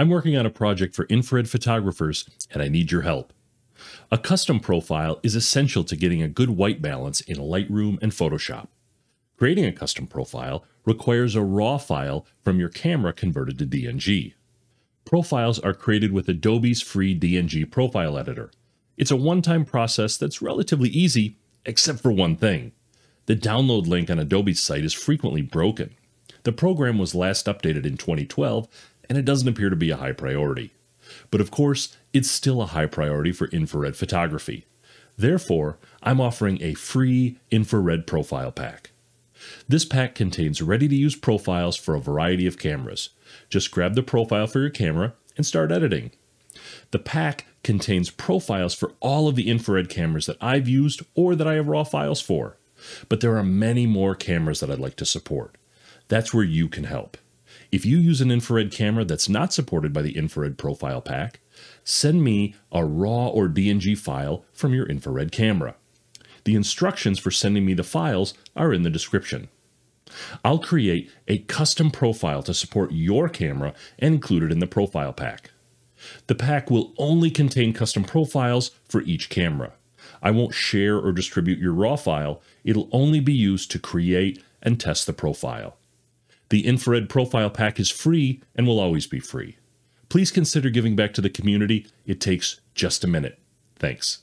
I'm working on a project for infrared photographers and I need your help. A custom profile is essential to getting a good white balance in Lightroom and Photoshop. Creating a custom profile requires a RAW file from your camera converted to DNG. Profiles are created with Adobe's free DNG profile editor. It's a one-time process that's relatively easy, except for one thing. The download link on Adobe's site is frequently broken. The program was last updated in 2012 and it doesn't appear to be a high priority. But of course, it's still a high priority for infrared photography. Therefore, I'm offering a free infrared profile pack. This pack contains ready-to-use profiles for a variety of cameras. Just grab the profile for your camera and start editing. The pack contains profiles for all of the infrared cameras that I've used or that I have raw files for. But there are many more cameras that I'd like to support. That's where you can help. If you use an infrared camera that's not supported by the infrared profile pack, send me a RAW or DNG file from your infrared camera. The instructions for sending me the files are in the description. I'll create a custom profile to support your camera and include it in the profile pack. The pack will only contain custom profiles for each camera. I won't share or distribute your RAW file, it'll only be used to create and test the profile. The infrared profile pack is free and will always be free. Please consider giving back to the community. It takes just a minute. Thanks.